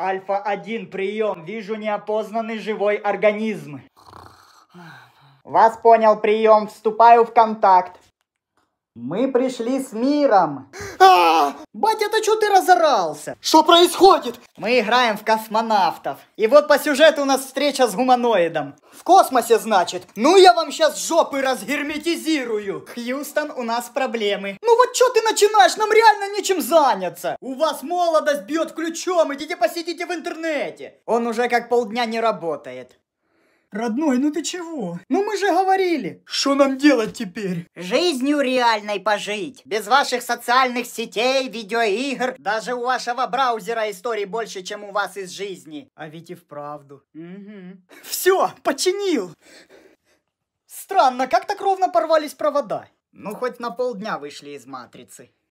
Альфа-1, прием. Вижу неопознанный живой организм. Вас понял, прием. Вступаю в контакт. Мы пришли с миром. А -а -а! Батя, это что ты разорался? Что происходит? Мы играем в космонавтов. И вот по сюжету у нас встреча с гуманоидом. В космосе, значит? Ну я вам сейчас жопы разгерметизирую. Хьюстон, у нас проблемы. Ну вот что ты начинаешь? Нам реально нечем заняться. У вас молодость бьет ключом. Идите посидите в интернете. Он уже как полдня не работает. Родной, ну ты чего? Ну мы же говорили, что нам делать теперь? Жизнью реальной пожить. Без ваших социальных сетей, видеоигр. Даже у вашего браузера историй больше, чем у вас из жизни. А ведь и вправду. Угу. Все, починил. Странно, как так ровно порвались провода? Ну, хоть на полдня вышли из матрицы.